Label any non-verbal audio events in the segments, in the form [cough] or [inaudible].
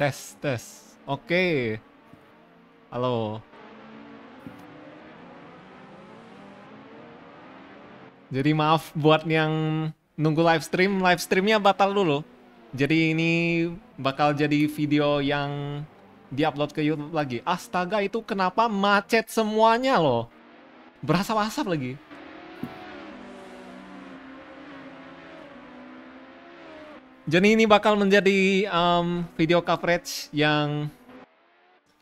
Tes, tes. Oke. Okay. Halo. Jadi maaf buat yang nunggu live stream, live streamnya batal dulu. Jadi ini bakal jadi video yang diupload ke YouTube lagi. Astaga itu kenapa macet semuanya loh. Berasa asap lagi. Jadi ini bakal menjadi um, video coverage yang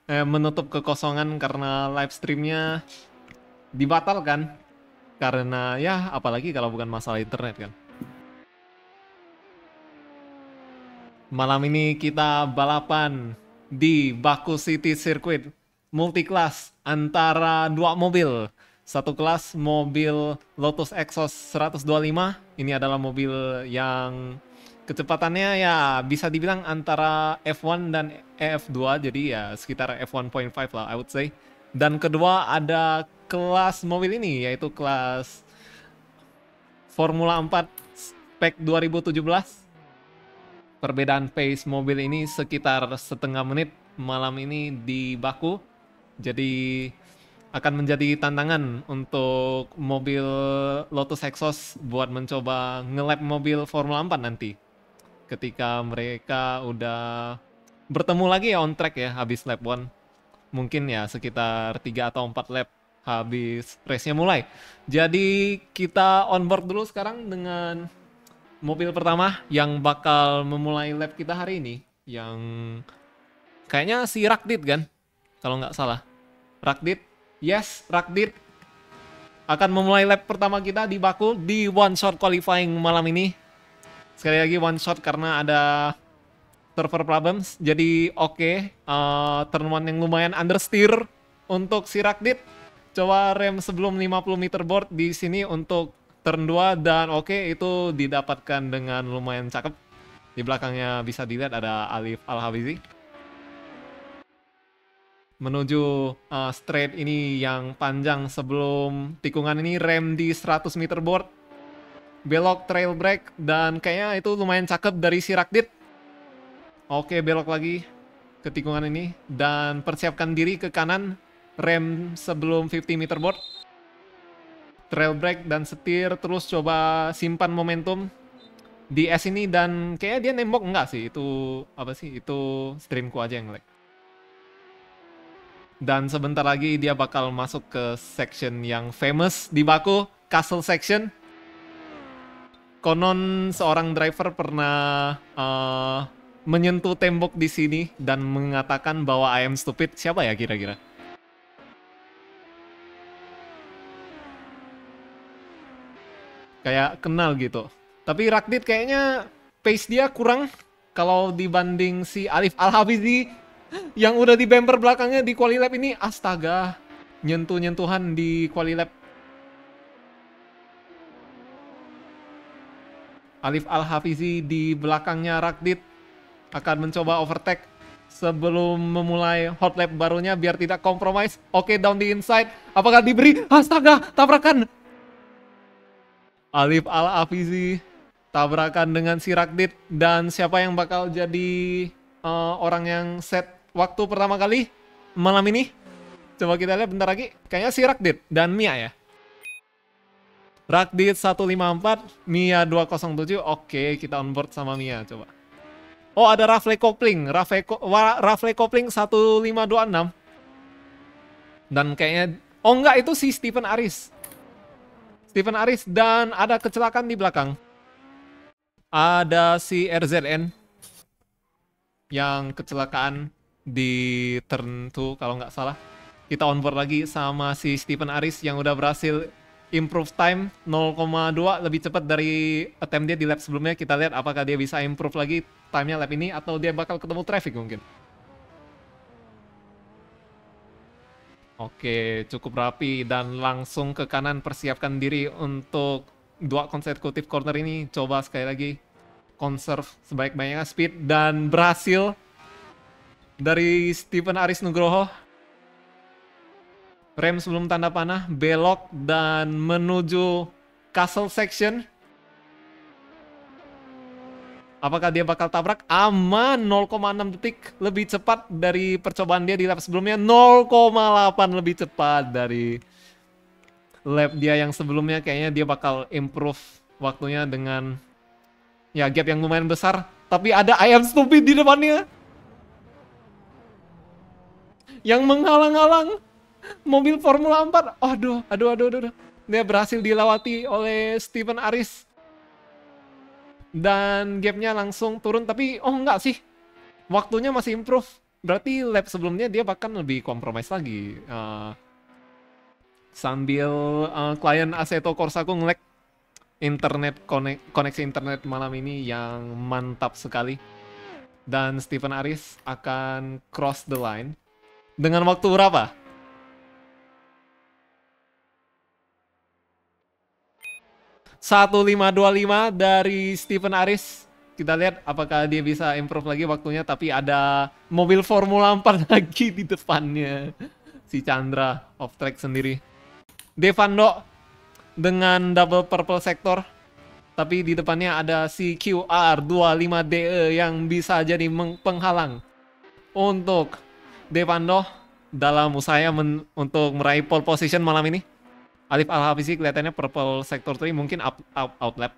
eh, menutup kekosongan karena live streamnya dibatalkan karena ya apalagi kalau bukan masalah internet kan. Malam ini kita balapan di Baku City Circuit multi class antara dua mobil. Satu kelas mobil Lotus Exos 125, ini adalah mobil yang Kecepatannya ya bisa dibilang antara F1 dan F2, jadi ya sekitar F1.5 lah I would say. Dan kedua ada kelas mobil ini, yaitu kelas Formula 4 spek 2017. Perbedaan pace mobil ini sekitar setengah menit malam ini di Baku. Jadi akan menjadi tantangan untuk mobil Lotus Exos buat mencoba ngelap mobil Formula 4 nanti ketika mereka udah bertemu lagi ya on track ya habis lap 1 mungkin ya sekitar 3 atau 4 lap habis race-nya mulai jadi kita on board dulu sekarang dengan mobil pertama yang bakal memulai lap kita hari ini yang kayaknya si Rakdit kan kalau nggak salah Rakdit yes Rakdit akan memulai lap pertama kita di Baku di one shot qualifying malam ini sekali lagi one shot karena ada server problems. Jadi oke, okay. uh, eh, turn one yang lumayan understeer untuk si Rakdit. Coba rem sebelum 50 meter board di sini untuk turn 2 dan oke okay, itu didapatkan dengan lumayan cakep. Di belakangnya bisa dilihat ada Alif Al-Hawizi. Menuju uh, straight ini yang panjang sebelum tikungan ini rem di 100 meter board belok trail break dan kayaknya itu lumayan cakep dari si Rakdit. Oke, belok lagi ke tikungan ini dan persiapkan diri ke kanan rem sebelum 50 meter board. Trail break dan setir terus coba simpan momentum di S ini dan kayaknya dia nembok enggak sih itu apa sih itu streamku aja yang like. Dan sebentar lagi dia bakal masuk ke section yang famous di Baku, Castle Section konon seorang driver pernah uh, menyentuh tembok di sini dan mengatakan bahwa I am stupid. Siapa ya kira-kira? Kayak kenal gitu. Tapi Rakdit kayaknya pace dia kurang kalau dibanding si Alif al habizi yang udah di bumper belakangnya di Quali Lab ini astaga nyentuh-nyentuhan di Quali Lab. Alif Al-Hafizi di belakangnya Rakdit akan mencoba overtake sebelum memulai hot lap barunya biar tidak kompromis. Oke, okay, down the inside. Apakah diberi? Astaga, tabrakan. Alif al Hafizi tabrakan dengan si Rakdit dan siapa yang bakal jadi uh, orang yang set waktu pertama kali malam ini? Coba kita lihat bentar lagi. Kayaknya si Rakdit dan Mia ya. Rakdit 154, Mia 207. Oke, okay, kita onboard sama Mia coba. Oh, ada Rafle kopling, Rafle, Rafle kopling 1526. Dan kayaknya oh enggak itu si Stephen Aris. Stephen Aris dan ada kecelakaan di belakang. Ada si RZN yang kecelakaan di turn 2 kalau nggak salah. Kita onboard lagi sama si Stephen Aris yang udah berhasil improve time 0,2 lebih cepat dari attempt dia di lap sebelumnya. Kita lihat apakah dia bisa improve lagi timenya lap ini atau dia bakal ketemu traffic mungkin. Oke, cukup rapi dan langsung ke kanan persiapkan diri untuk dua konsekutif corner ini. Coba sekali lagi conserve sebaik-baiknya speed dan berhasil dari Steven Aris Nugroho rem sebelum tanda panah, belok dan menuju castle section. Apakah dia bakal tabrak? Aman 0,6 detik lebih cepat dari percobaan dia di lap sebelumnya. 0,8 lebih cepat dari lap dia yang sebelumnya. Kayaknya dia bakal improve waktunya dengan ya gap yang lumayan besar. Tapi ada I am stupid di depannya. Yang menghalang-halang mobil Formula 4. Aduh, aduh, aduh, aduh. Dia berhasil dilawati oleh Steven Aris. Dan gapnya langsung turun, tapi oh enggak sih. Waktunya masih improve. Berarti lap sebelumnya dia bahkan lebih kompromis lagi. Uh, sambil uh, klien Corsa Corsaku ngelek internet konek koneksi internet malam ini yang mantap sekali dan Steven Aris akan cross the line dengan waktu berapa? 1525 dari Steven Aris. Kita lihat apakah dia bisa improve lagi waktunya tapi ada mobil Formula 4 [laughs] lagi di depannya. Si Chandra off track sendiri. Devando dengan double purple sektor tapi di depannya ada si QR25DE yang bisa jadi penghalang untuk Devando dalam usahanya untuk meraih pole position malam ini. Alif Al Hafizi kelihatannya purple sector 3 mungkin up, up, outlap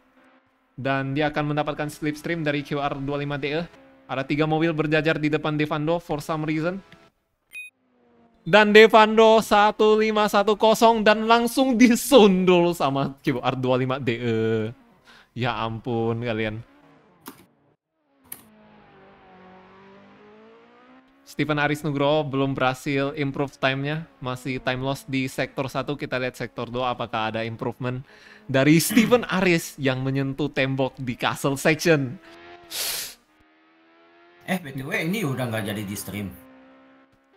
dan dia akan mendapatkan slipstream dari QR25DE ada tiga mobil berjajar di depan Devando for some reason dan Devando 1510 dan langsung disundul sama QR25DE ya ampun kalian Steven Aris Nugroho belum berhasil improve timenya, masih time loss di sektor satu. Kita lihat sektor 2 apakah ada improvement dari Steven Aris yang menyentuh tembok di castle section. Eh, BTW ini udah nggak jadi di stream.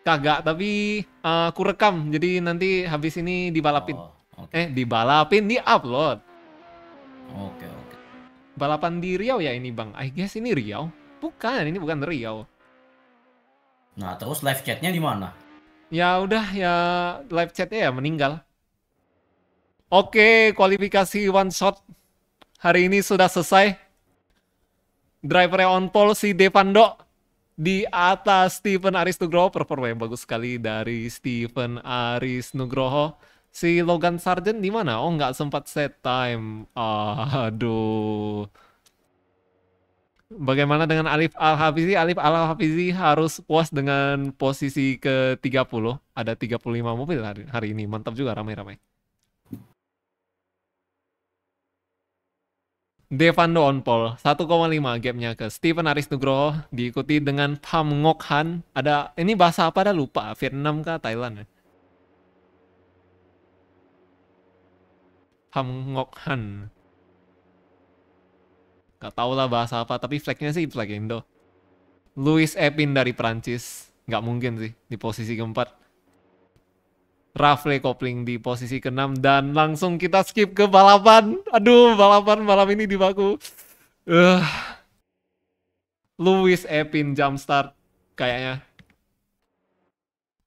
Kagak, tapi uh, eh, aku rekam. Jadi nanti habis ini dibalapin. Oh, okay. Eh, dibalapin, di-upload. Oke, okay, oke. Okay. Balapan di Riau ya ini, Bang. I guess ini Riau. Bukan, ini bukan Riau Nah, terus live chatnya di mana? Ya udah ya live chatnya ya meninggal. Oke, kualifikasi one shot hari ini sudah selesai. Driver on pole si Devando di atas Stephen Aris Nugroho. Performa yang bagus sekali dari Stephen Aris Nugroho. Si Logan Sargent di mana? Oh, nggak sempat set time. Aduh. Bagaimana dengan Alif Al-Hafizi? Alif Al-Hafizi harus puas dengan posisi ke-30. Ada 35 mobil hari, hari ini. Mantap juga ramai-ramai. Devando Onpol 1,5 gapnya ke Steven Aris Nugroho diikuti dengan Pam Ngoc Han ada ini bahasa apa dah lupa Vietnam kah Thailand ya? Pham Ngoc Han Gak tau lah bahasa apa, tapi flagnya sih flag Indo. Louis Epin dari Prancis. nggak mungkin sih di posisi keempat. Rafle Kopling di posisi keenam dan langsung kita skip ke balapan. Aduh, balapan malam ini di Baku. Uh. Louis Epin jump start kayaknya.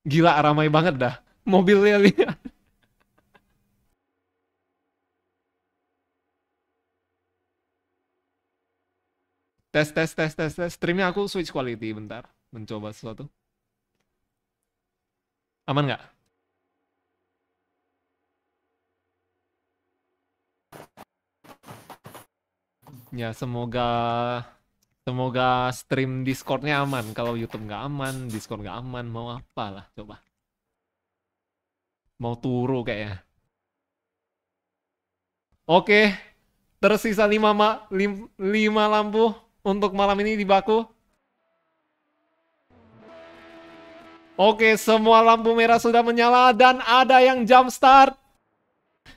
Gila ramai banget dah. Mobilnya lihat. Tes tes tes tes tes streamnya aku switch quality bentar mencoba sesuatu. Aman nggak? Ya semoga semoga stream Discordnya aman. Kalau YouTube nggak aman, Discord nggak aman, mau apa lah? coba. Mau turu kayaknya. Oke, tersisa 5 lima, lima lampu untuk malam ini di Baku. Oke, semua lampu merah sudah menyala dan ada yang jump start.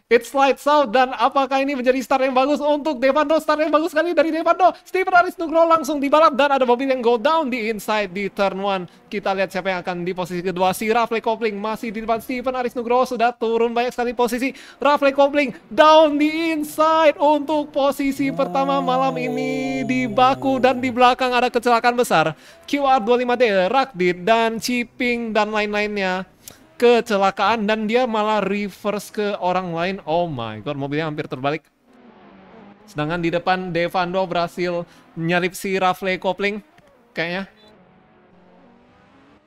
It slides out dan apakah ini menjadi start yang bagus untuk Devando? Start yang bagus sekali dari Devando. Steven Aris Nugro langsung dibalap dan ada mobil yang go down di inside di turn 1. Kita lihat siapa yang akan di posisi kedua. Si Rafle Kopling masih di depan Steven Aris Nugro sudah turun banyak sekali posisi. Rafle Kopling down di inside untuk posisi pertama malam ini di Baku dan di belakang ada kecelakaan besar. QR25D, Rakdit dan Ciping dan lain-lainnya kecelakaan dan dia malah reverse ke orang lain. Oh my god, mobilnya hampir terbalik. Sedangkan di depan Devando berhasil nyalip si Rafle kopling kayaknya.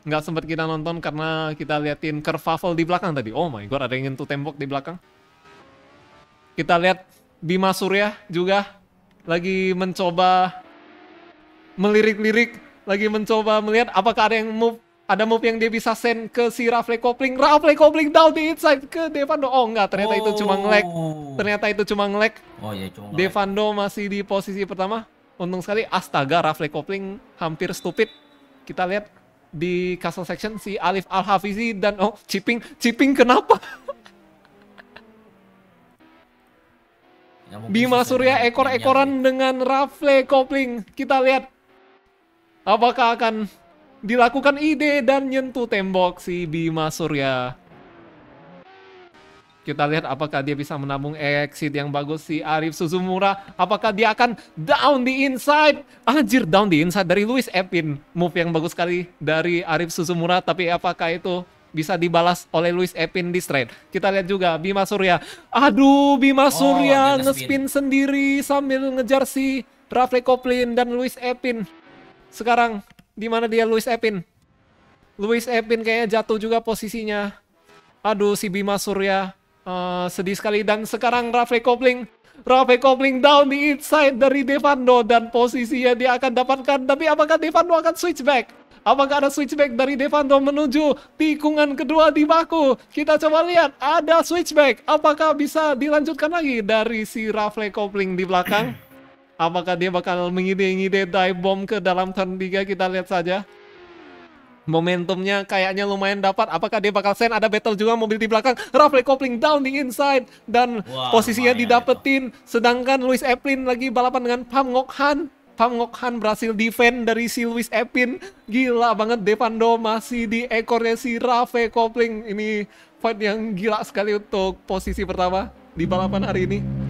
Nggak sempat kita nonton karena kita liatin kerfuffle di belakang tadi. Oh my god, ada yang nyentuh tembok di belakang. Kita lihat Bima Surya juga lagi mencoba melirik-lirik, lagi mencoba melihat apakah ada yang move ada move yang dia bisa send ke si Rafle Kopling. Rafle Kopling down di inside ke Devando. Oh enggak, ternyata oh. itu cuma oh. nge-lag. Ternyata itu cuma nge-lag. Oh iya, cuma Devando masih di posisi pertama. Untung sekali astaga Rafle Kopling hampir stupid. Kita lihat di castle section si Alif Al Hafizi dan oh chipping. Chipping kenapa? [laughs] Ya, Bima Surya ekor-ekoran dengan Rafle Kopling. Kita lihat apakah akan dilakukan ide dan nyentuh tembok si Bima Surya. Kita lihat apakah dia bisa menabung exit yang bagus si Arif Suzumura. Apakah dia akan down the inside? Anjir, down the inside dari Luis Epin. Move yang bagus sekali dari Arif Suzumura. Tapi apakah itu bisa dibalas oleh Luis Epin di straight? Kita lihat juga Bima Surya. Aduh, Bima oh, Surya oh, ngespin sendiri sambil ngejar si Rafle Koplin dan Luis Epin. Sekarang di mana dia Luis Epin. Luis Epin kayaknya jatuh juga posisinya. Aduh si Bima Surya uh, sedih sekali dan sekarang Rafe Kopling Rafe Kopling down di inside dari Devando dan posisinya dia akan dapatkan tapi apakah Devando akan switch back? Apakah ada switchback dari Devando menuju tikungan kedua di baku? Kita coba lihat, ada switchback. Apakah bisa dilanjutkan lagi dari si Rafle Kopling di belakang? Apakah dia bakal mengide-ngide dive bomb ke dalam turn 3? Kita lihat saja. Momentumnya kayaknya lumayan dapat. Apakah dia bakal send? Ada battle juga mobil di belakang. Rafle kopling down di inside. Dan wow, posisinya didapetin. Itu. Sedangkan Louis Eplin lagi balapan dengan Pam Han. Pam Han berhasil defend dari si Luis Epin. Gila banget Devando masih di ekornya si Rafe Kopling. Ini fight yang gila sekali untuk posisi pertama di balapan hari ini.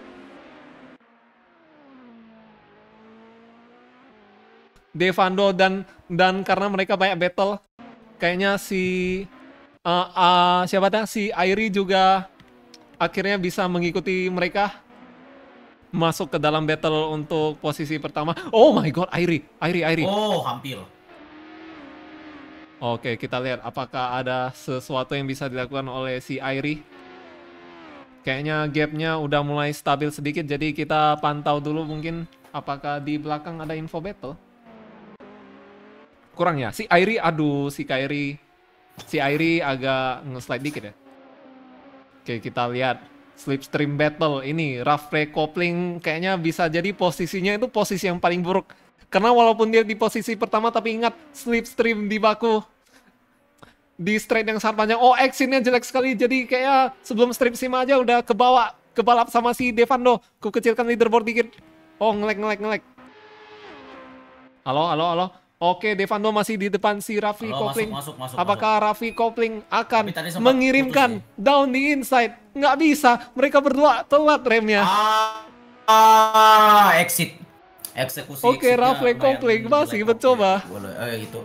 Devando dan dan karena mereka banyak battle kayaknya si uh, uh, siapa tahu si Airi juga akhirnya bisa mengikuti mereka masuk ke dalam battle untuk posisi pertama. Oh my god, Airi, Airi, Airi. Oh, hampir. Oke, kita lihat apakah ada sesuatu yang bisa dilakukan oleh si Airi. Kayaknya gapnya udah mulai stabil sedikit, jadi kita pantau dulu mungkin apakah di belakang ada info battle kurang ya. Si Airi, aduh si Kairi. Si Airi agak nge-slide dikit ya. Oke, kita lihat. Slipstream Battle ini, rough recoupling kayaknya bisa jadi posisinya itu posisi yang paling buruk. Karena walaupun dia di posisi pertama, tapi ingat slipstream di baku. Di straight yang sangat panjang. Oh, actionnya jelek sekali. Jadi kayaknya sebelum strip sima aja udah kebawa. Kebalap sama si Devando. Ku kecilkan leaderboard dikit. Oh, ngelek, ngelek, ngelek. Halo, halo, halo. Oke, Devando masih di depan si Raffi Halo, oh, Kopling. Masuk, masuk, masuk, Apakah masuk. Raffi Kopling akan mengirimkan down di inside? Nggak bisa, mereka berdua telat remnya. Ah, ah exit. Eksekusi. Oke, Raffi Kopling masih mencoba. Iya, boleh, eh, itu.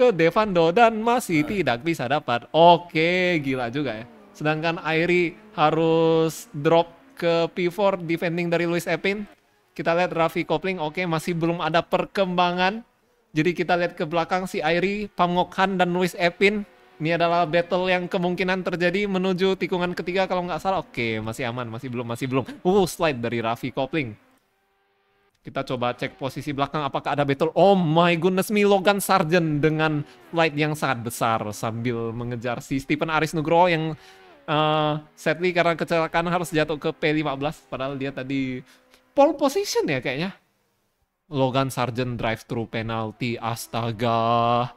Ke Devando dan masih eh. tidak bisa dapat. Oke, gila juga ya. Sedangkan Airi harus drop ke P4 defending dari Luis Epin. Kita lihat Raffi Kopling, oke masih belum ada perkembangan jadi kita lihat ke belakang si Airi, Pamokhan dan Luis Epin. Ini adalah battle yang kemungkinan terjadi menuju tikungan ketiga kalau nggak salah. Oke, masih aman, masih belum, masih belum. Uh, slide dari Raffi Kopling. Kita coba cek posisi belakang apakah ada battle. Oh my goodness me, Logan Sargent dengan slide yang sangat besar sambil mengejar si Stephen Aris Nugroho yang uh, sadly karena kecelakaan harus jatuh ke P15. Padahal dia tadi pole position ya kayaknya. Logan Sargent drive through penalty astaga.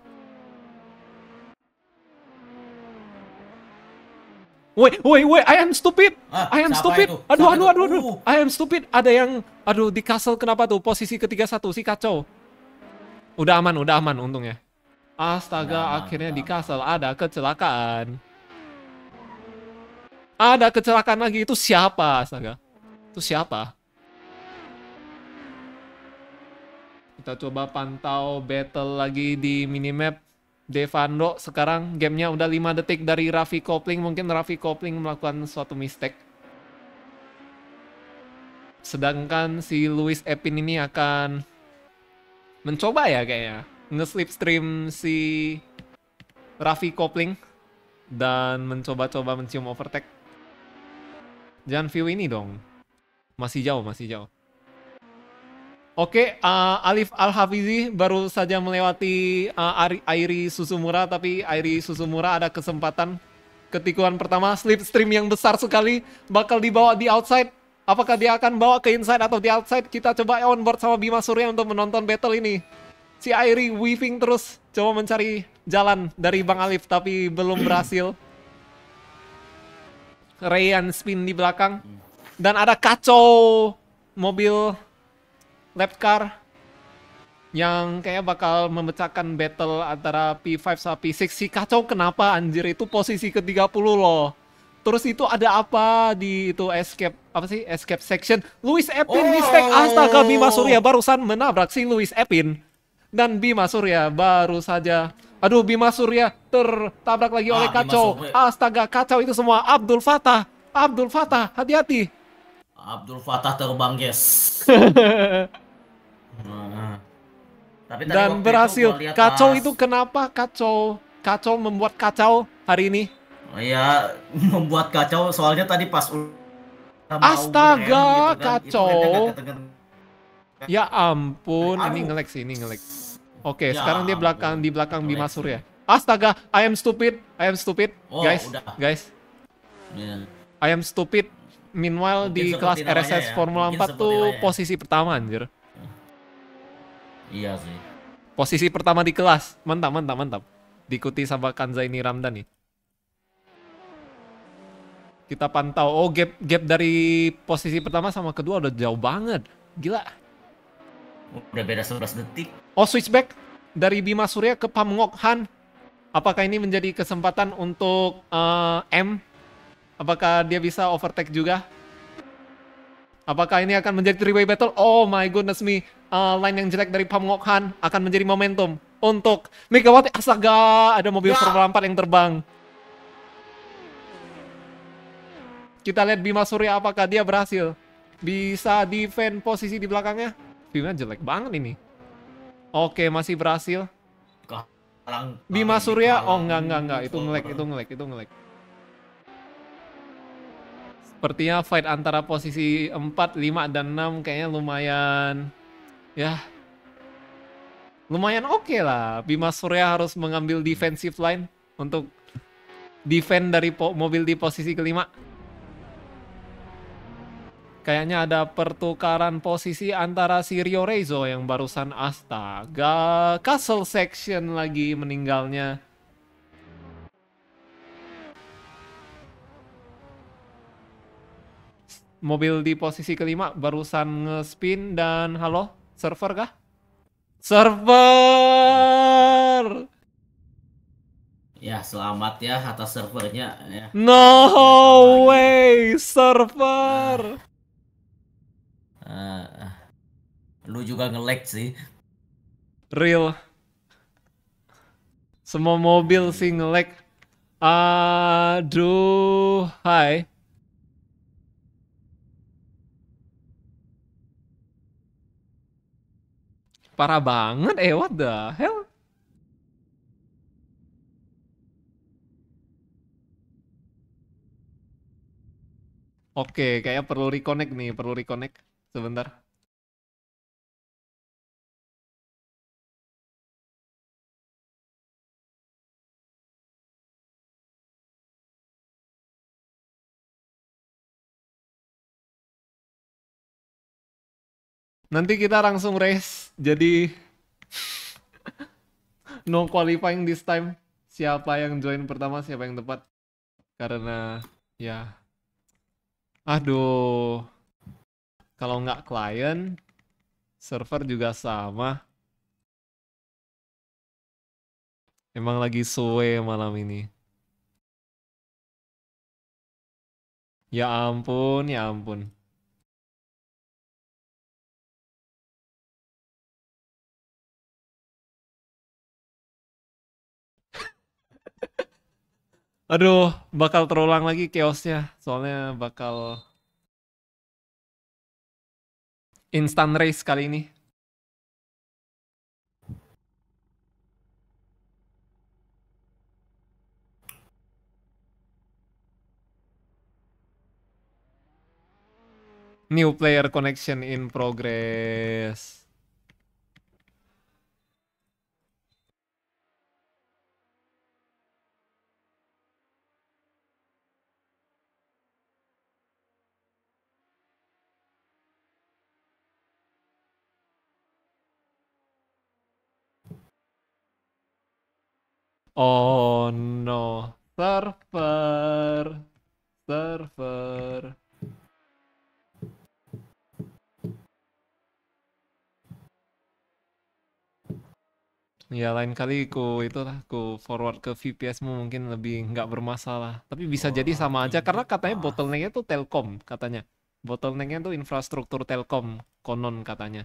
Wait, wait, wait, I am stupid. Ah, I am stupid. Itu? Aduh, aduh, aduh, aduh. Uh. I am stupid. Ada yang aduh di castle kenapa tuh? Posisi ketiga satu si kacau. Udah aman, udah aman untungnya. Astaga, nah, akhirnya nah. di castle ada kecelakaan. Ada kecelakaan lagi itu siapa, astaga? Itu siapa? Kita coba pantau battle lagi di minimap. Devando sekarang gamenya udah 5 detik dari Raffi Kopling. Mungkin Raffi Kopling melakukan suatu mistake. Sedangkan si Louis Epin ini akan mencoba ya kayaknya. ngeslip stream si Raffi Kopling. Dan mencoba-coba mencium overtake. Jangan view ini dong. Masih jauh, masih jauh. Oke, uh, Alif Al Hafizi baru saja melewati uh, Airi Susumura, tapi Airi Susumura ada kesempatan ketikuan pertama, slipstream yang besar sekali bakal dibawa di outside. Apakah dia akan bawa ke inside atau di outside? Kita coba on board sama Bima Surya untuk menonton battle ini. Si Airi weaving terus, coba mencari jalan dari Bang Alif, tapi belum berhasil. Rayan spin di belakang. Dan ada kacau mobil lap car yang kayak bakal memecahkan battle antara P5 sama P6 si kacau kenapa anjir itu posisi ke-30 loh terus itu ada apa di itu escape apa sih escape section Louis Epin oh. mistake astaga Bima Surya barusan menabrak si Louis Epin dan Bima Surya baru saja aduh Bima Surya tertabrak lagi ah, oleh kacau astaga kacau itu semua Abdul Fatah Abdul Fatah hati-hati Abdul Fatah terbang guys [laughs] Tapi Dan berhasil. Itu kacau pas... itu kenapa kacau? Kacau membuat kacau hari ini. Oh iya, [laughs] membuat kacau soalnya tadi pas Astaga, gitu kan. kacau. Kan ya ampun, Aduh. ini ngelek sih, ini ngelek. Oke, ya sekarang dia belakang ampun. di belakang Bimasurya. Bima Surya. Astaga, I am stupid, I am stupid, oh, guys, udah. guys. Yeah. I am stupid. Meanwhile Mungkin di kelas RSS ya. Formula Mungkin 4 tuh ya. posisi pertama anjir. Iya sih. Posisi pertama di kelas. Mantap, mantap, mantap. Diikuti sama Kanzaini Ramdan nih. Kita pantau. Oh, gap gap dari posisi pertama sama kedua udah jauh banget. Gila. Udah beda 11 detik. Oh, switchback dari Bima Surya ke Pamungok Han. Apakah ini menjadi kesempatan untuk uh, M? Apakah dia bisa overtake juga? Apakah ini akan menjadi three-way battle? Oh my goodness me uh, line yang jelek dari Han akan menjadi momentum untuk Megawati. Asaga ada mobil ya. Formula 4 yang terbang. Kita lihat Bima Surya apakah dia berhasil. Bisa defend posisi di belakangnya. Bima jelek banget ini. Oke, masih berhasil. Bima Surya, oh nggak nggak nggak Itu ngelek, itu ngelek, itu ngelek. Sepertinya fight antara posisi 4, 5, dan 6 kayaknya lumayan ya lumayan oke okay lah. Bima Surya harus mengambil defensive line untuk defend dari mobil di posisi kelima. Kayaknya ada pertukaran posisi antara si Rio Rezo yang barusan astaga. Castle Section lagi meninggalnya. Mobil di posisi kelima barusan nge-spin dan halo? Server kah? Server! Ya, selamat ya atas servernya. Ya. No ya, way, server! Uh, uh, lu juga nge sih. Real. Semua mobil sih nge-lag. Aduh, hai. Parah banget, eh what the hell? Oke, kayaknya perlu reconnect nih, perlu reconnect sebentar. Nanti kita langsung race. Jadi no qualifying this time. Siapa yang join pertama, siapa yang tepat. Karena ya aduh kalau nggak klien server juga sama. Emang lagi suwe malam ini. Ya ampun, ya ampun. Aduh, bakal terulang lagi chaosnya. Soalnya bakal instant race kali ini. New player connection in progress. Oh no, server, server. Ya lain kali ku itulah ku forward ke VPSmu mungkin lebih nggak bermasalah. Tapi bisa jadi sama aja karena katanya bottlenecknya tuh Telkom katanya. Bottlenecknya tuh infrastruktur Telkom konon katanya.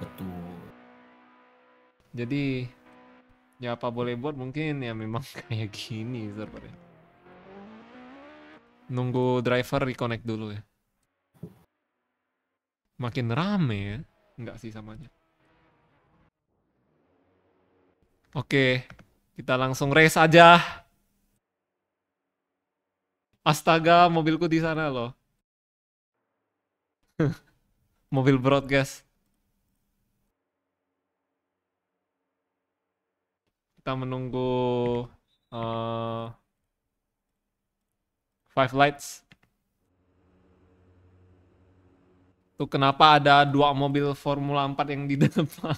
Betul jadi ya apa boleh buat mungkin ya memang [laughs] kayak gini servernya nunggu driver reconnect dulu ya makin rame ya nggak sih samanya oke kita langsung race aja astaga mobilku di sana loh [laughs] mobil broadcast kita menunggu uh, Five Lights. Tuh kenapa ada dua mobil Formula 4 yang di depan.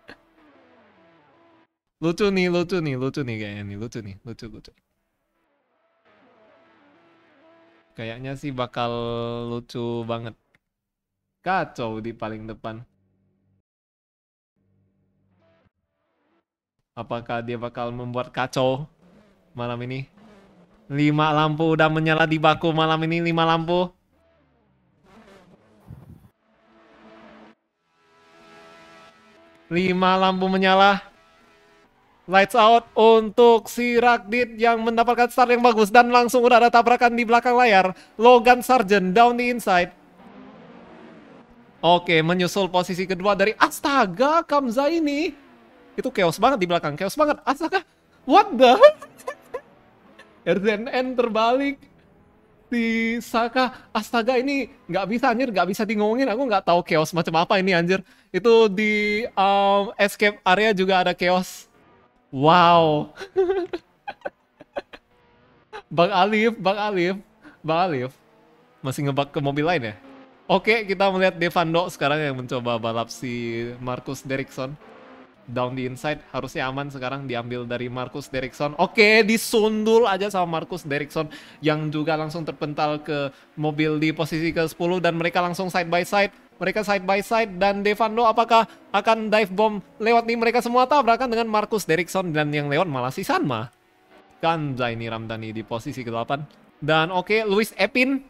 [laughs] lucu nih, lucu nih, lucu nih kayaknya nih, lucu nih, lucu, lucu. Kayaknya sih bakal lucu banget. Kacau di paling depan. Apakah dia bakal membuat kacau malam ini? Lima lampu udah menyala di baku malam ini, lima lampu. Lima lampu menyala. Lights out untuk si Ragdit yang mendapatkan start yang bagus dan langsung udah ada tabrakan di belakang layar. Logan Sargent down the inside. Oke, menyusul posisi kedua dari Astaga Kamza ini itu chaos banget di belakang chaos banget Asaka what the [laughs] RZN terbalik di Saka astaga ini nggak bisa anjir nggak bisa dingongin aku nggak tahu chaos macam apa ini anjir itu di um, escape area juga ada chaos wow [laughs] Bang Alif Bang Alif Bang Alif masih ngebak ke mobil lain ya Oke kita melihat Devando sekarang yang mencoba balap si Marcus Derrickson down the inside harusnya aman sekarang diambil dari Marcus Derrickson. Oke, disundul aja sama Marcus Derrickson yang juga langsung terpental ke mobil di posisi ke-10 dan mereka langsung side by side. Mereka side by side dan Devando apakah akan dive bomb lewat nih mereka semua tabrakan dengan Marcus Derrickson dan yang lewat malah si Sanma. Kan Zaini Ramdhani di posisi ke-8. Dan oke, okay, Luis Epin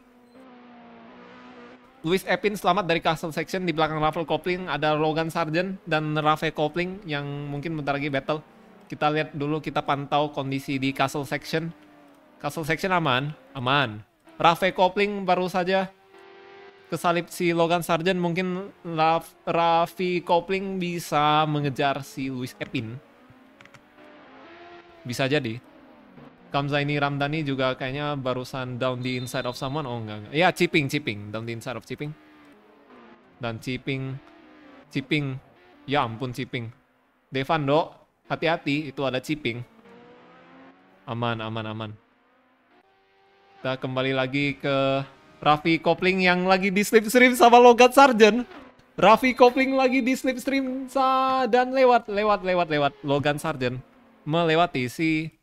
Louis Epin selamat dari castle section di belakang Rafael Kopling ada Logan Sargent dan Rafael Kopling yang mungkin bentar lagi battle. Kita lihat dulu kita pantau kondisi di castle section. Castle section aman, aman. Rafael Kopling baru saja kesalip si Logan Sargent mungkin Raf, Raffi Kopling bisa mengejar si Louis Epin. Bisa jadi. Kamzaini Ramdhani juga kayaknya barusan down the inside of someone. Oh enggak, enggak. Ya, chipping, chipping. Down the inside of chipping. Dan chipping. Chipping. Ya ampun, Ciping. Devando, hati-hati. Itu ada chipping. Aman, aman, aman. Kita kembali lagi ke Raffi Kopling yang lagi di slipstream sama Logat Sargent, Raffi Kopling lagi di slipstream dan lewat, lewat, lewat, lewat. Logan Sargent melewati si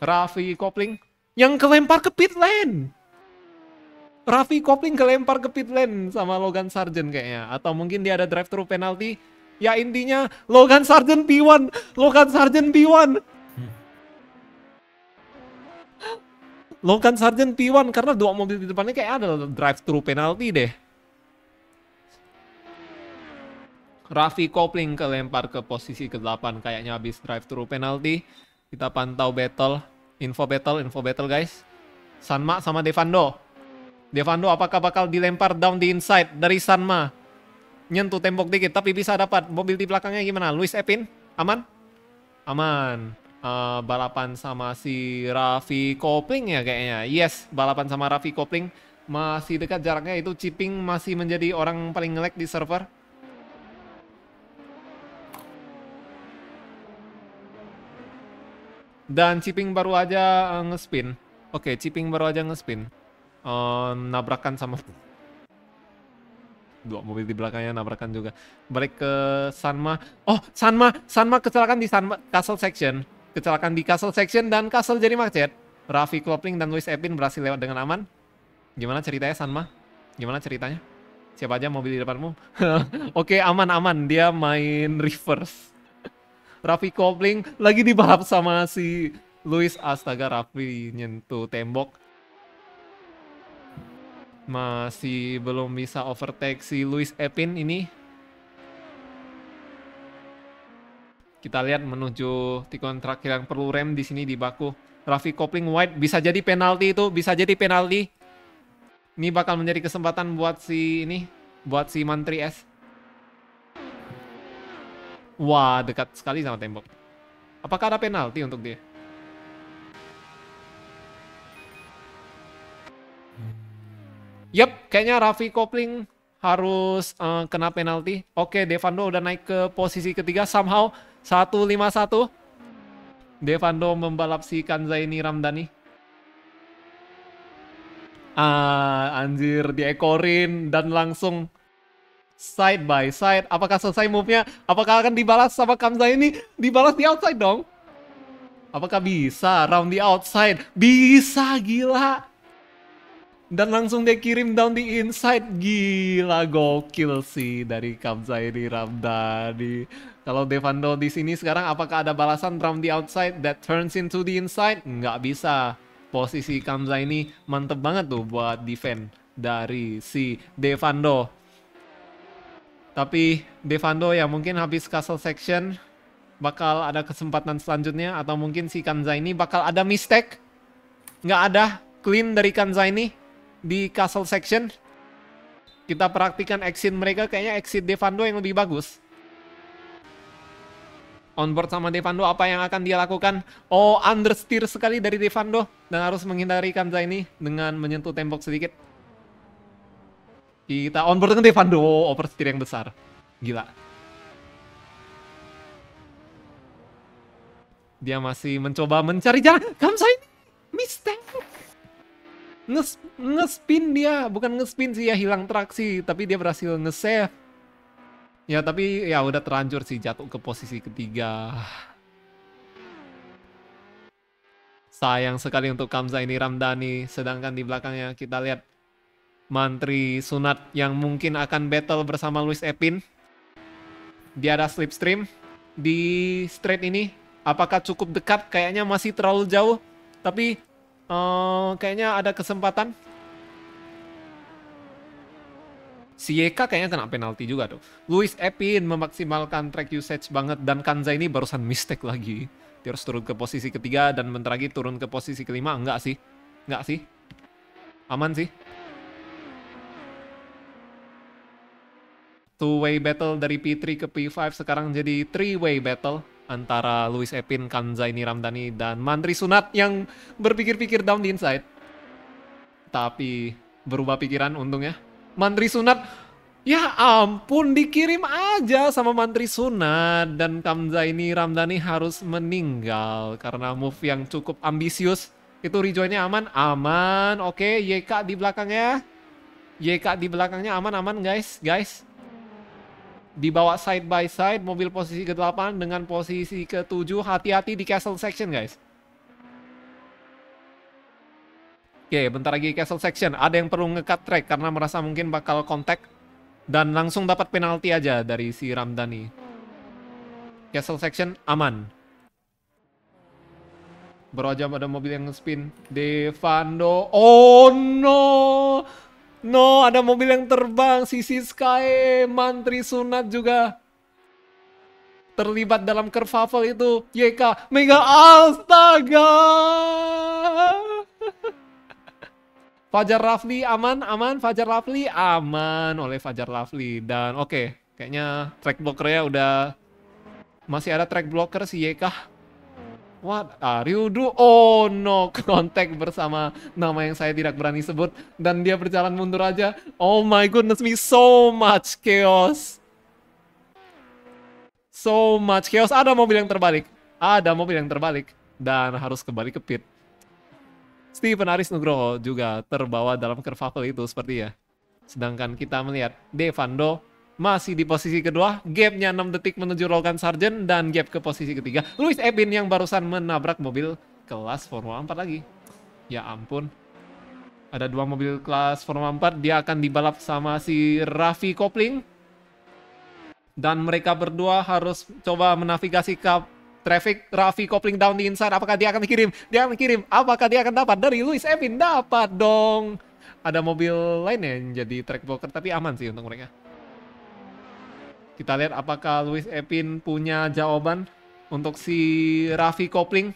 Raffi Kopling yang kelempar ke pit lane. Raffi Kopling kelempar ke pit lane sama Logan Sargent kayaknya. Atau mungkin dia ada drive thru penalty. Ya intinya Logan Sargent P1. Logan Sargent P1. Hmm. Logan Sargent P1 karena dua mobil di depannya kayak ada drive thru penalty deh. Raffi Kopling kelempar ke posisi ke-8 kayaknya habis drive thru penalty. Kita pantau battle, info battle, info battle guys. Sanma sama Devando. Devando apakah bakal dilempar down di inside dari Sanma? Nyentuh tembok dikit tapi bisa dapat. Mobil di belakangnya gimana? Luis Epin? Aman? Aman. Uh, balapan sama si Raffi Kopling ya kayaknya. Yes, balapan sama Raffi Kopling masih dekat jaraknya itu Chipping masih menjadi orang paling ngelek di server. Dan Ciping baru aja uh, ngespin. Oke, okay, Ciping baru aja ngespin. Uh, nabrakan sama [laughs] dua mobil di belakangnya nabrakan juga. Balik ke Sanma. Oh, Sanma, Sanma kecelakaan di Sanma Castle Section. Kecelakaan di Castle Section dan Castle jadi macet. Raffi Klopling dan Luis Epin berhasil lewat dengan aman. Gimana ceritanya Sanma? Gimana ceritanya? Siapa aja mobil di depanmu? [laughs] Oke, okay, aman-aman. Dia main reverse. Raffi kopling lagi dibahas sama si Luis astaga Raffi nyentuh tembok masih belum bisa overtake si Luis Epin ini kita lihat menuju tikungan terakhir yang perlu rem di sini di baku. Raffi kopling White bisa jadi penalti itu, bisa jadi penalti. Ini bakal menjadi kesempatan buat si ini, buat si Mantri S. Wah, dekat sekali sama tembok. Apakah ada penalti untuk dia? Yap, kayaknya Raffi Kopling harus uh, kena penalti. Oke, Devando udah naik ke posisi ketiga somehow 151. Devando membalap si Kanzaini Ramdhani. Ah, anjir diekorin dan langsung side by side. Apakah selesai move-nya? Apakah akan dibalas sama Kamza ini? Dibalas di outside dong. Apakah bisa round the outside? Bisa, gila. Dan langsung dia kirim down the inside. Gila, gokil sih dari Kamza ini, Ramdhani. Kalau Devando di sini sekarang apakah ada balasan round the outside that turns into the inside? Nggak bisa. Posisi Kamza ini mantep banget tuh buat defend dari si Devando. Tapi Devando ya mungkin habis castle section bakal ada kesempatan selanjutnya atau mungkin si Kanza ini bakal ada mistake. Nggak ada clean dari Kanza ini di castle section. Kita praktikan exit mereka kayaknya exit Devando yang lebih bagus. Onboard sama Devando apa yang akan dia lakukan? Oh, understeer sekali dari Devando dan harus menghindari Kanza ini dengan menyentuh tembok sedikit. Kita onboard dengan Devando, over setir yang besar. Gila. Dia masih mencoba mencari jalan. Kamsa ini mistake. Nge-spin ngespin dia, bukan ngespin sih ya hilang traksi, tapi dia berhasil nge-save. Ya tapi ya udah terlanjur sih jatuh ke posisi ketiga. Sayang sekali untuk Kamza ini Ramdhani, sedangkan di belakangnya kita lihat Mantri Sunat yang mungkin akan battle bersama Luis Epin di arah slipstream di straight ini apakah cukup dekat kayaknya masih terlalu jauh tapi uh, kayaknya ada kesempatan Si YK kayaknya kena penalti juga tuh. Luis Epin memaksimalkan track usage banget dan Kanza ini barusan mistake lagi. Terus turun ke posisi ketiga dan bentar lagi turun ke posisi kelima. Enggak sih. Enggak sih. Aman sih. two-way battle dari P3 ke P5 sekarang jadi three-way battle antara Luis Epin, Kanzai Ramdhani, dan Mantri Sunat yang berpikir-pikir down the inside. Tapi berubah pikiran untungnya. Mantri Sunat, ya ampun dikirim aja sama Mantri Sunat. Dan Kamzaini Ramdhani harus meninggal karena move yang cukup ambisius. Itu rejoinnya aman, aman. Oke, YK di belakangnya. YK di belakangnya aman-aman guys, guys dibawa side by side mobil posisi ke-8 dengan posisi ke-7 hati-hati di castle section guys oke bentar lagi castle section ada yang perlu ngekat track karena merasa mungkin bakal kontak dan langsung dapat penalti aja dari si Ramdhani castle section aman baru aja ada mobil yang nge-spin Devando oh no No, ada mobil yang terbang, sisi sky, mantri sunat juga. Terlibat dalam kerfafel itu, YK, Mega Astaga! Fajar Rafli aman, aman, Fajar Rafli aman oleh Fajar Rafli. Dan oke, okay, kayaknya track blockernya udah... Masih ada track blocker si YK. What are you do? Oh no, [laughs] kontak bersama nama yang saya tidak berani sebut dan dia berjalan mundur aja. Oh my goodness me, so much chaos. So much chaos. Ada mobil yang terbalik. Ada mobil yang terbalik dan harus kembali ke pit. Steven Aris Nugroho juga terbawa dalam kerfuffle itu seperti ya. Sedangkan kita melihat Devando masih di posisi kedua. Gapnya 6 detik menuju Rogan Sargent dan gap ke posisi ketiga. Luis Ebin yang barusan menabrak mobil kelas Formula 4 lagi. Ya ampun. Ada dua mobil kelas Formula 4. Dia akan dibalap sama si Raffi Kopling. Dan mereka berdua harus coba menavigasi ke traffic Raffi Kopling down the inside. Apakah dia akan dikirim Dia akan dikirim Apakah dia akan dapat? Dari Luis ebin dapat dong. Ada mobil lain yang jadi track blocker tapi aman sih untuk mereka. Kita lihat apakah Luis Epin punya jawaban untuk si Raffi Kopling.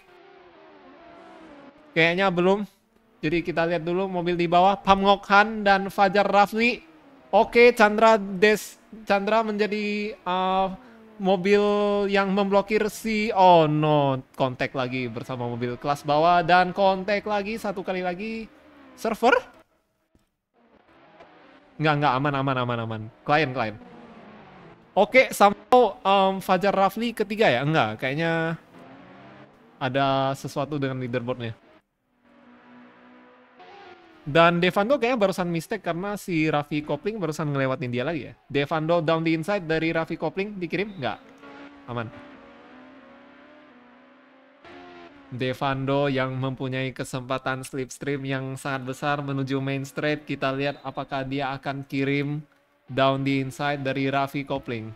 Kayaknya belum. Jadi kita lihat dulu mobil di bawah. Pam Ngokhan dan Fajar Rafli. Oke, Chandra Des Chandra menjadi uh, mobil yang memblokir si oh no kontak lagi bersama mobil kelas bawah dan kontak lagi satu kali lagi server nggak nggak aman aman aman aman klien klien Oke, okay, sampai um, Fajar Rafli ketiga ya? Enggak, kayaknya ada sesuatu dengan leaderboardnya. Dan Devando kayaknya barusan mistake karena si Raffi Kopling barusan ngelewatin dia lagi ya. Devando down the inside dari Raffi Kopling dikirim? Enggak. Aman. Devando yang mempunyai kesempatan slipstream yang sangat besar menuju main straight. Kita lihat apakah dia akan kirim down the inside dari Raffi Kopling.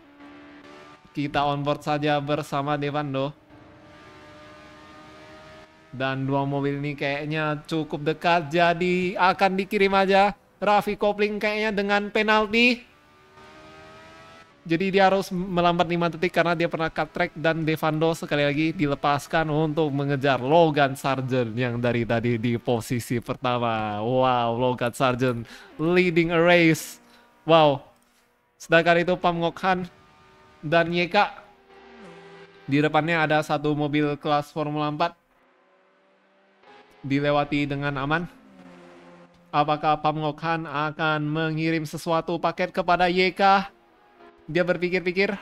Kita onboard saja bersama Devando. Dan dua mobil ini kayaknya cukup dekat, jadi akan dikirim aja. Raffi Kopling kayaknya dengan penalti. Jadi dia harus melambat 5 detik karena dia pernah cut track dan Devando sekali lagi dilepaskan untuk mengejar Logan Sargent yang dari tadi di posisi pertama. Wow, Logan Sargent leading a race Wow. Sedangkan itu Pam Ngokhan dan Yeka Di depannya ada satu mobil kelas Formula 4. Dilewati dengan aman. Apakah Pam Ngokhan akan mengirim sesuatu paket kepada Yeka? Dia berpikir-pikir.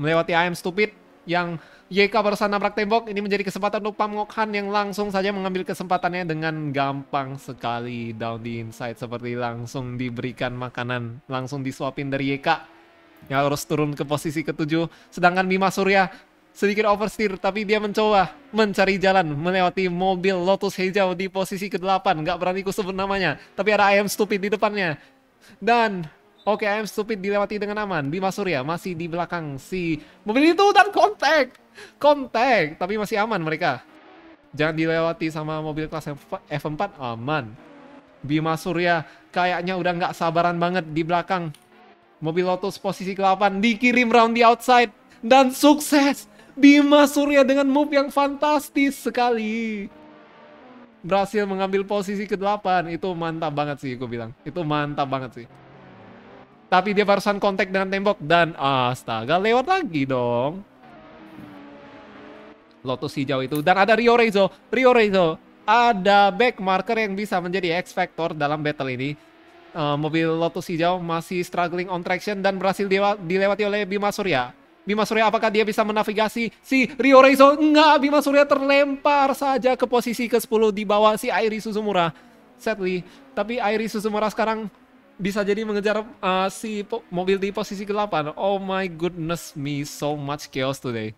Melewati AM stupid yang YK barusan nabrak tembok. Ini menjadi kesempatan untuk Pam Ngokhan yang langsung saja mengambil kesempatannya dengan gampang sekali down di inside. Seperti langsung diberikan makanan, langsung disuapin dari YK. Yang harus turun ke posisi ketujuh. Sedangkan Bima Surya sedikit oversteer tapi dia mencoba mencari jalan melewati mobil Lotus hijau di posisi ke-8 nggak berani kusebut namanya tapi ada ayam stupid di depannya dan Oke, okay, I'm stupid dilewati dengan aman. Bima Surya masih di belakang si mobil itu dan kontak. Kontak, tapi masih aman mereka. Jangan dilewati sama mobil kelas F4, aman. Bima Surya kayaknya udah nggak sabaran banget di belakang. Mobil Lotus posisi ke-8 dikirim round the outside dan sukses. Bima Surya dengan move yang fantastis sekali berhasil mengambil posisi ke-8 itu mantap banget sih gue bilang itu mantap banget sih tapi dia barusan kontak dengan tembok dan astaga lewat lagi dong. Lotus hijau itu. Dan ada Rio Rezo. Rio Rezo. Ada back marker yang bisa menjadi X Factor dalam battle ini. Uh, mobil Lotus hijau masih struggling on traction dan berhasil dilewati oleh Bima Surya. Bima Surya apakah dia bisa menavigasi si Rio Rezo? Enggak, Bima Surya terlempar saja ke posisi ke-10 di bawah si Airi Suzumura. Sadly, tapi Airi Suzumura sekarang bisa jadi mengejar uh, si mobil di posisi ke-8. Oh my goodness me, so much chaos today.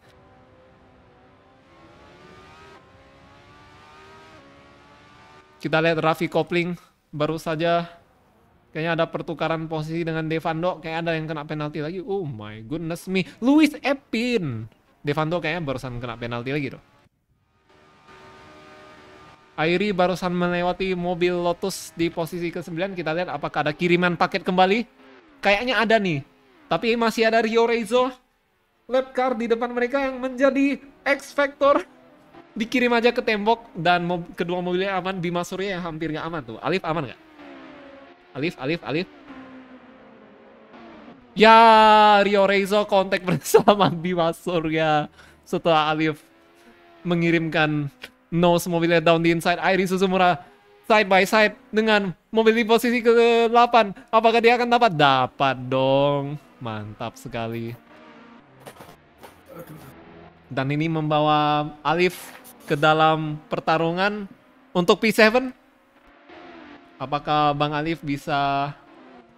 Kita lihat Raffi Kopling baru saja kayaknya ada pertukaran posisi dengan Devando, kayak ada yang kena penalti lagi. Oh my goodness me, Luis Epin. Devando kayaknya barusan kena penalti lagi tuh. Airi barusan melewati mobil Lotus di posisi ke-9. Kita lihat apakah ada kiriman paket kembali. Kayaknya ada nih. Tapi masih ada Rio Rezo, lap car di depan mereka yang menjadi X-Factor. Dikirim aja ke tembok dan mob kedua mobilnya aman. Bima Surya yang hampir nggak aman tuh. Alif aman nggak? Alif, Alif, Alif. Ya, Rio Rezo kontak [laughs] bersama Bima Surya setelah Alif mengirimkan No, mobilnya down di inside. Airi Suzumura side by side dengan mobil di posisi ke-8. Apakah dia akan dapat? Dapat dong. Mantap sekali. Dan ini membawa Alif ke dalam pertarungan untuk P7. Apakah Bang Alif bisa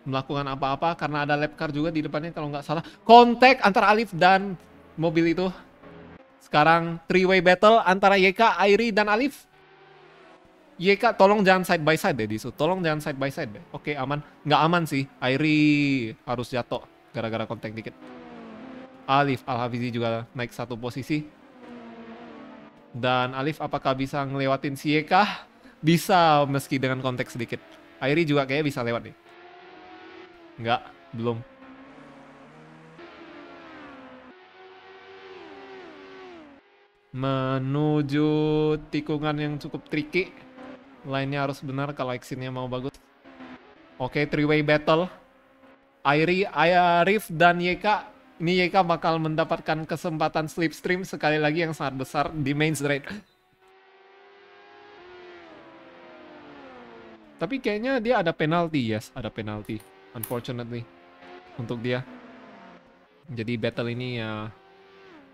melakukan apa-apa karena ada lap car juga di depannya kalau nggak salah. Kontak antara Alif dan mobil itu sekarang three-way battle antara YK, Airi, dan Alif. YK tolong jangan side by side deh Disu. Tolong jangan side by side deh. Oke aman. Nggak aman sih. Airi harus jatuh gara-gara kontak dikit. Alif al juga naik satu posisi. Dan Alif apakah bisa ngelewatin si YK? Bisa meski dengan konteks sedikit. Airi juga kayaknya bisa lewat nih. Nggak, belum. menuju tikungan yang cukup tricky. Lainnya harus benar kalau eksinya mau bagus. Oke, okay, three-way battle. Airi, Arif, dan yeka Ini yeka bakal mendapatkan kesempatan slipstream sekali lagi yang sangat besar di main straight. Tapi kayaknya dia ada penalti, yes. Ada penalti, unfortunately. Untuk dia. Jadi battle ini ya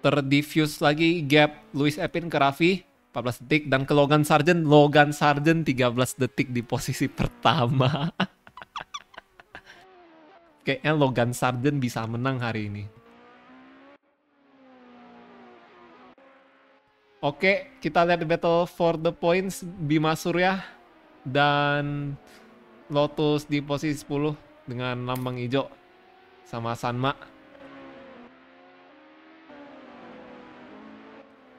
terdiffuse lagi gap Luis Epin ke Raffi 14 detik dan ke Logan Sargent Logan Sargent 13 detik di posisi pertama [laughs] kayaknya Logan Sargent bisa menang hari ini Oke, kita lihat battle for the points Bima Surya dan Lotus di posisi 10 dengan lambang hijau sama Sanma.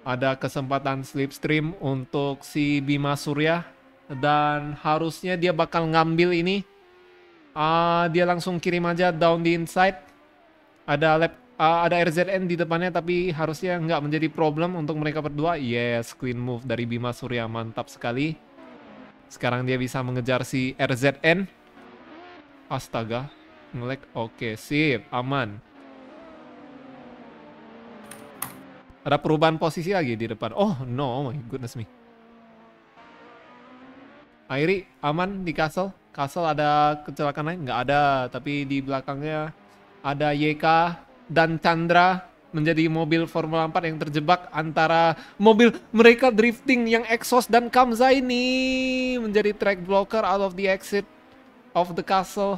ada kesempatan slipstream untuk si Bima Surya dan harusnya dia bakal ngambil ini uh, dia langsung kirim aja down the inside ada lab uh, ah, ada RZN di depannya tapi harusnya nggak menjadi problem untuk mereka berdua yes clean move dari Bima Surya mantap sekali sekarang dia bisa mengejar si RZN astaga ngelek oke sip aman Ada perubahan posisi lagi di depan. Oh no, oh my goodness me. Airi aman di castle. Castle ada kecelakaan lain? Nggak ada, tapi di belakangnya ada YK dan Chandra menjadi mobil Formula 4 yang terjebak antara mobil mereka drifting yang Exos dan Kamza ini menjadi track blocker out of the exit of the castle.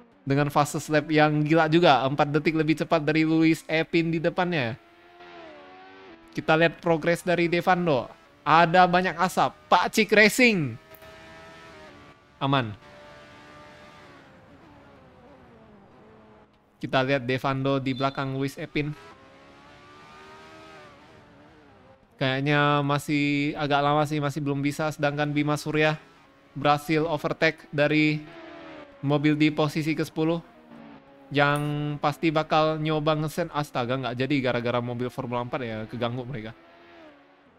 dengan fase slap yang gila juga 4 detik lebih cepat dari Luis Epin di depannya kita lihat progres dari Devando ada banyak asap Pak Cik Racing aman kita lihat Devando di belakang Luis Epin kayaknya masih agak lama sih masih belum bisa sedangkan Bima Surya berhasil overtake dari mobil di posisi ke-10 yang pasti bakal nyoba ngesen astaga nggak jadi gara-gara mobil Formula 4 ya keganggu mereka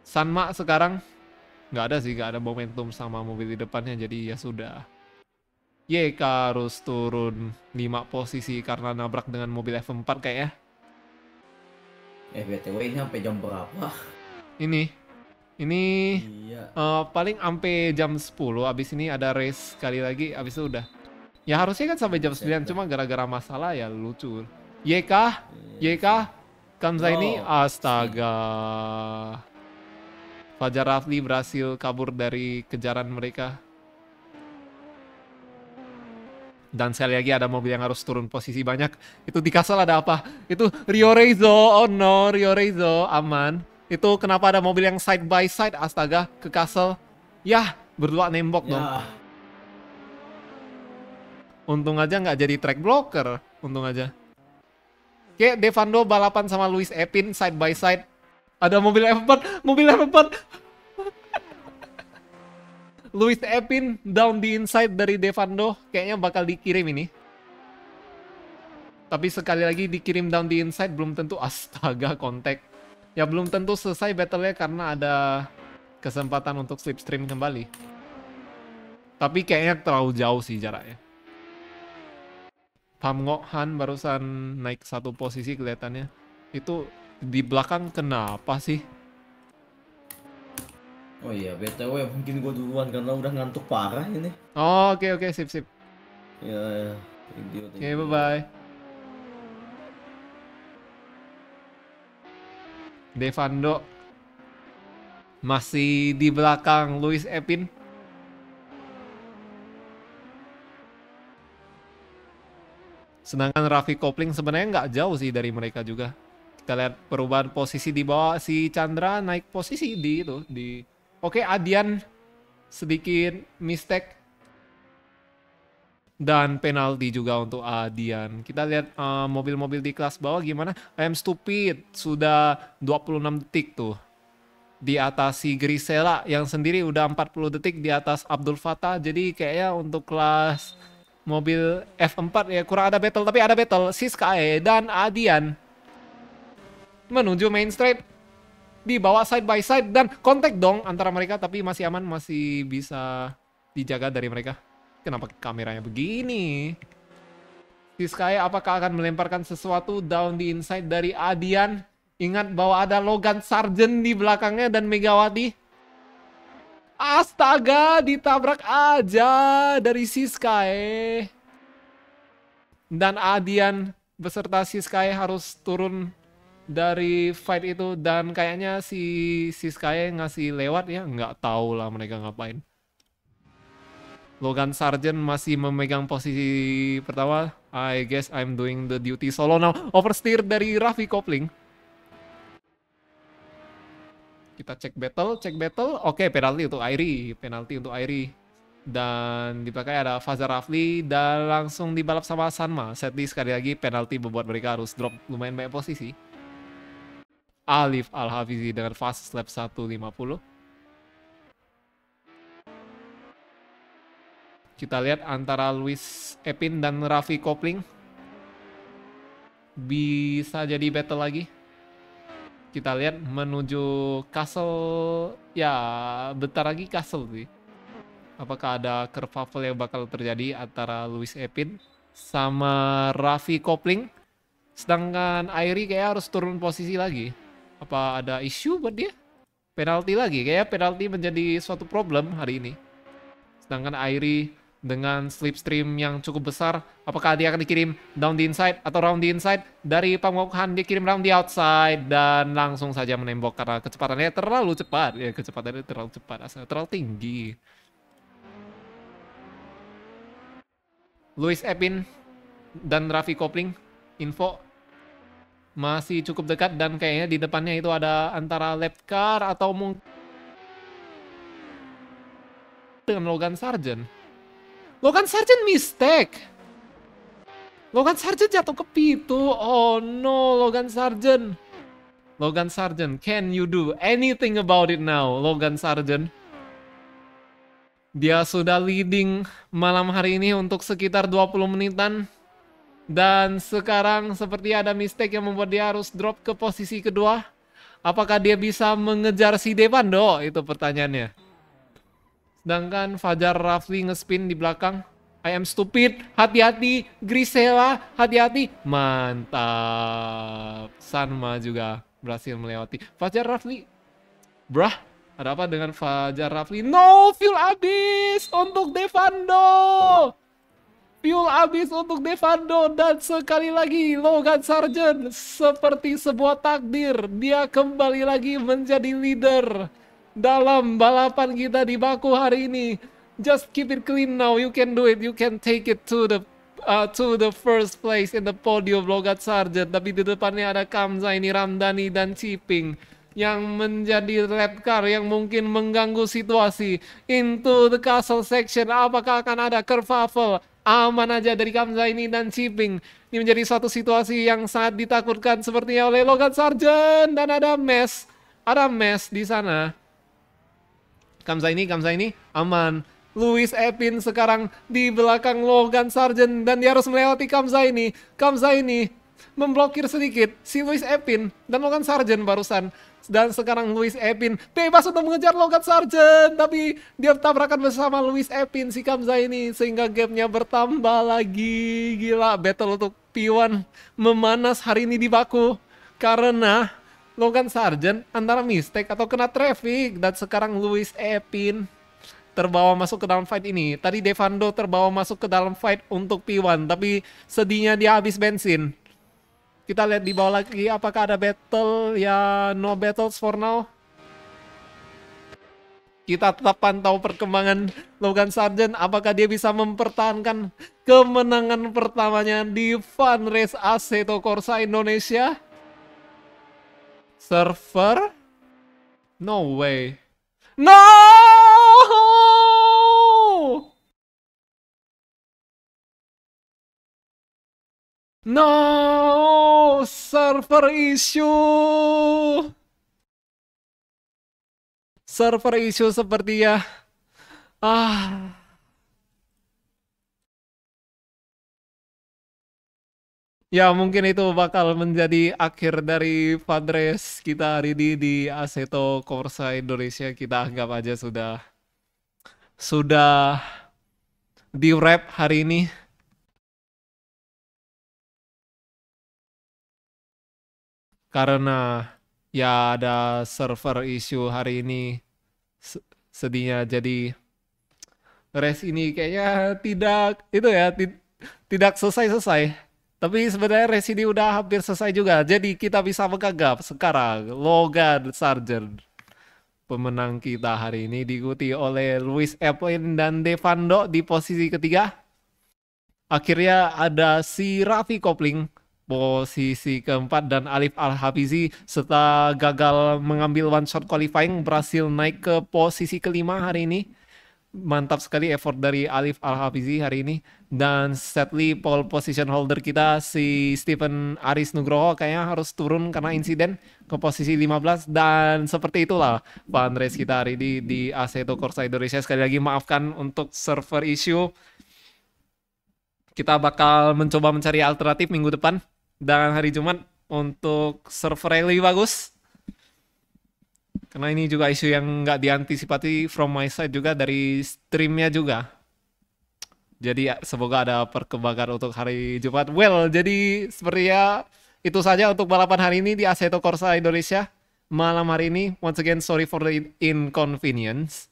Sanma sekarang nggak ada sih nggak ada momentum sama mobil di depannya jadi ya sudah YK harus turun 5 posisi karena nabrak dengan mobil F4 kayak ya. Eh, BTW ini sampai jam berapa? ini ini iya. uh, paling sampai jam 10 abis ini ada race sekali lagi abis itu udah Ya harusnya kan sampai jam 9, iya, iya. cuma gara-gara masalah ya lucu. YK, YK, Kamza ini oh, astaga. Fajar Rafli berhasil kabur dari kejaran mereka. Dan sekali lagi ada mobil yang harus turun posisi banyak. Itu di kasal ada apa? Itu Rio Rezo, Oh no, Rio Rezo, Aman. Itu kenapa ada mobil yang side by side? Astaga, ke kasal. Yah, berdua nembok dong. dong. Untung aja nggak jadi track blocker. Untung aja. Oke, Devando balapan sama Luis Epin side by side. Ada mobil F4, mobil F4. [laughs] Luis Epin down the inside dari Devando. Kayaknya bakal dikirim ini. Tapi sekali lagi dikirim down the inside belum tentu astaga kontak. Ya belum tentu selesai battle-nya karena ada kesempatan untuk slipstream kembali. Tapi kayaknya terlalu jauh sih jaraknya. Pam Han barusan naik satu posisi kelihatannya. Itu di belakang kenapa sih? Oh iya, BTW mungkin gue duluan karena udah ngantuk parah ini. Oh, oke okay, oke, okay. sip sip. Ya, ya. Oke, okay, bye-bye. Devando masih di belakang Luis Epin. Sedangkan Raffi Kopling sebenarnya nggak jauh sih dari mereka juga. Kita lihat perubahan posisi di bawah si Chandra naik posisi di itu di Oke Adian sedikit mistake dan penalti juga untuk Adian. Kita lihat eh, mobil-mobil uh, di kelas bawah gimana. I stupid sudah 26 detik tuh di atas si Grisela yang sendiri udah 40 detik di atas Abdul Fatah. Jadi kayaknya untuk kelas mobil F4 ya kurang ada battle tapi ada battle Siskae dan Adian menuju main straight dibawa side by side dan kontak dong antara mereka tapi masih aman masih bisa dijaga dari mereka kenapa kameranya begini Siskae apakah akan melemparkan sesuatu down di inside dari Adian ingat bahwa ada Logan Sargent di belakangnya dan Megawati Astaga, ditabrak aja dari Siska eh. Dan Adian beserta Siskae eh, harus turun dari fight itu dan kayaknya si Siskae eh, ngasih lewat ya nggak tahu lah mereka ngapain. Logan Sargent masih memegang posisi pertama. I guess I'm doing the duty solo now. Oversteer dari Raffi Kopling. Kita cek battle, cek battle. Oke, okay, penalti untuk Airi, penalti untuk Airi. Dan di dipakai ada Fazar Rafli dan langsung dibalap sama Sanma. set sekali lagi penalti membuat mereka harus drop lumayan banyak posisi. Alif Al-Hafizi dengan fast slap 150. kita lihat antara Luis Epin dan Rafi Kopling bisa jadi battle lagi kita lihat menuju castle ya bentar lagi castle sih apakah ada kerfuffle yang bakal terjadi antara Louis Epin sama Raffi Kopling sedangkan Airi kayak harus turun posisi lagi apa ada isu buat dia penalti lagi kayak penalti menjadi suatu problem hari ini sedangkan Airi dengan slipstream yang cukup besar. Apakah dia akan dikirim down the inside atau round the inside? Dari Pamukhan dia kirim round the outside dan langsung saja menembok karena kecepatannya terlalu cepat. Ya, kecepatannya terlalu cepat, asal terlalu tinggi. Louis Epin dan Raffi Kopling, info masih cukup dekat dan kayaknya di depannya itu ada antara Lepkar atau mungkin dengan Logan Sargent. Logan Sargent mistake. Logan Sargent jatuh ke pitu. Oh no, Logan Sargent. Logan Sargent, can you do anything about it now, Logan Sargent? Dia sudah leading malam hari ini untuk sekitar 20 menitan. Dan sekarang seperti ada mistake yang membuat dia harus drop ke posisi kedua. Apakah dia bisa mengejar si Devando? itu pertanyaannya. Sedangkan Fajar Rafli ngespin di belakang. I am stupid. Hati-hati. Grisela, hati-hati. Mantap. Sanma juga berhasil melewati. Fajar Rafli. Brah, ada apa dengan Fajar Rafli? No, fuel abis untuk Devando. Fuel abis untuk Devando. Dan sekali lagi Logan Sargent seperti sebuah takdir. Dia kembali lagi menjadi leader dalam balapan kita di Baku hari ini. Just keep it clean now. You can do it. You can take it to the uh, to the first place in the podium Logat Sargent. Tapi di depannya ada Kamza ini Ramdhani dan Ciping yang menjadi red car yang mungkin mengganggu situasi into the castle section apakah akan ada kerfuffle? aman aja dari Kamza ini dan Ciping. Ini menjadi suatu situasi yang sangat ditakutkan sepertinya oleh Logan Sargent dan ada Mes. Ada Mes di sana. Kamza ini, Kamza ini aman. Louis Epin sekarang di belakang Logan Sargent dan dia harus melewati Kamza ini. Kamza ini memblokir sedikit si Louis Epin dan Logan Sargent barusan. Dan sekarang Louis Epin bebas untuk mengejar Logan Sargent. Tapi dia tabrakan bersama Louis Epin si Kamza ini sehingga gapnya bertambah lagi. Gila battle untuk P1 memanas hari ini di Baku. Karena Logan Sargent antara mistake atau kena traffic dan sekarang Louis Epin terbawa masuk ke dalam fight ini. Tadi Devando terbawa masuk ke dalam fight untuk P1 tapi sedihnya dia habis bensin. Kita lihat di bawah lagi apakah ada battle ya no battles for now. Kita tetap pantau perkembangan Logan Sargent apakah dia bisa mempertahankan kemenangan pertamanya di Fun Race Aceto Corsa Indonesia. Server? No way. No! No! Server issue! Server issue seperti ya. Ah. Ya mungkin itu bakal menjadi akhir dari fundraise kita hari ini di Aseto Corsa Indonesia. Kita anggap aja sudah sudah di wrap hari ini. Karena ya ada server issue hari ini sedihnya jadi res ini kayaknya tidak itu ya tidak selesai-selesai tapi sebenarnya residi udah hampir selesai juga. Jadi kita bisa menganggap sekarang Logan Sargent pemenang kita hari ini diikuti oleh Luis Applin dan Devando di posisi ketiga. Akhirnya ada si Raffi Kopling posisi keempat dan Alif Al-Hafizi setelah gagal mengambil one shot qualifying berhasil naik ke posisi kelima hari ini mantap sekali effort dari Alif Al Hafizi hari ini dan sadly pole position holder kita si Stephen Aris Nugroho kayaknya harus turun karena insiden ke posisi 15 dan seperti itulah Pak Andres kita hari ini di Aseto Corsa Indonesia sekali lagi maafkan untuk server issue kita bakal mencoba mencari alternatif minggu depan dan hari Jumat untuk server yang lebih bagus karena ini juga isu yang nggak diantisipasi from my side juga dari streamnya juga. Jadi ya, semoga ada perkembangan untuk hari Jumat. Well, jadi seperti ya itu saja untuk balapan hari ini di Aseto Corsa Indonesia. Malam hari ini, once again sorry for the inconvenience.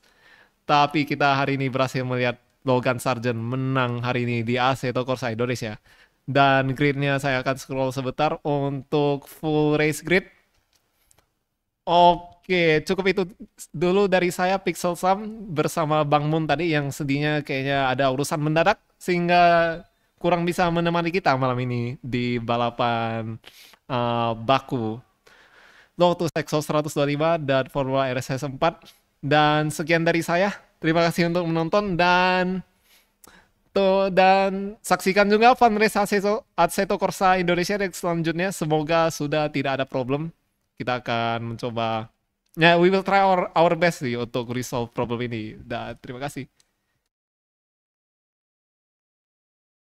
Tapi kita hari ini berhasil melihat Logan Sargent menang hari ini di Aseto Corsa Indonesia. Dan gridnya saya akan scroll sebentar untuk full race grid. Oke. Oke, cukup itu dulu dari saya Pixel Sam bersama Bang Moon tadi yang sedihnya kayaknya ada urusan mendadak sehingga kurang bisa menemani kita malam ini di balapan uh, Baku. Lotus Exo 125 dan Formula e RSS 4 dan sekian dari saya. Terima kasih untuk menonton dan tuh dan saksikan juga fundraise Aceto, Aceto Corsa Indonesia yang selanjutnya semoga sudah tidak ada problem kita akan mencoba Ya, yeah, we will try our our best sih untuk resolve problem ini. Dan terima kasih.